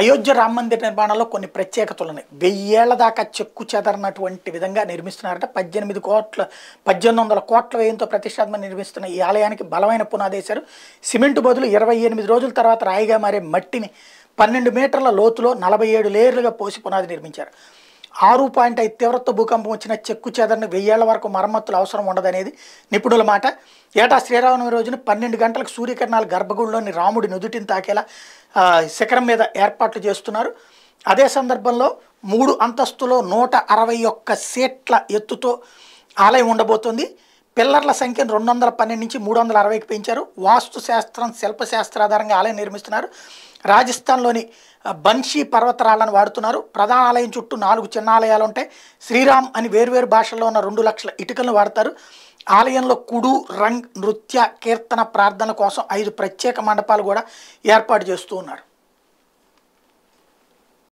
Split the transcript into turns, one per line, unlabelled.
అయోధ్య రామ మందిర్ నిర్మాణంలో కొన్ని ప్రత్యేకతలు ఉన్నాయి వెయ్యేళ్ల దాకా చెక్కు చెదరనటువంటి విధంగా నిర్మిస్తున్నారట పద్దెనిమిది కోట్ల పద్దెనిమిది వందల కోట్ల వ్యయంతో ప్రతిష్టాత్మక నిర్మిస్తున్న ఈ ఆలయానికి బలమైన పునాదేశారు సిమెంట్ బదులు ఇరవై ఎనిమిది రోజుల తర్వాత రాయిగా మారే మట్టిని పన్నెండు మీటర్ల లోతులో నలభై ఏడు లేయర్లుగా పోసి పునాది నిర్మించారు ఆరు పాయింట్ ఐదు తీవ్రత భూకంపం వచ్చిన చెక్కు చేదరిని వెయ్యేళ్ల వరకు మరమ్మతులు అవసరం ఉండదనేది నిపుణుల మాట ఏటా శ్రీరామనవమి రోజున పన్నెండు గంటలకు సూర్యకిరణాలు గర్భగుడిలోని రాముడి నుదుటిని తాకేలా శిఖరం మీద ఏర్పాట్లు చేస్తున్నారు అదే సందర్భంలో మూడు అంతస్తులో నూట అరవై ఒక్క సీట్ల ఎత్తుతో ఆలయం ఉండబోతోంది పిల్లర్ల సంఖ్యను రెండు వందల పన్నెండు నుంచి మూడు వందల అరవైకి పెంచారు వాస్తు శాస్త్రం శిల్పశాస్త్ర ఆధారంగా ఆలయం నిర్మిస్తున్నారు రాజస్థాన్లోని బన్షీ పర్వతరాలను వాడుతున్నారు ప్రధాన ఆలయం చుట్టూ నాలుగు చిన్న ఆలయాలు ఉంటాయి శ్రీరామ్ అని వేర్వేరు భాషల్లో ఉన్న రెండు లక్షల ఇటుకలను వాడతారు ఆలయంలో కుడు రంగ్ నృత్య కీర్తన ప్రార్థన కోసం ఐదు ప్రత్యేక మండపాలు కూడా ఏర్పాటు చేస్తూ ఉన్నారు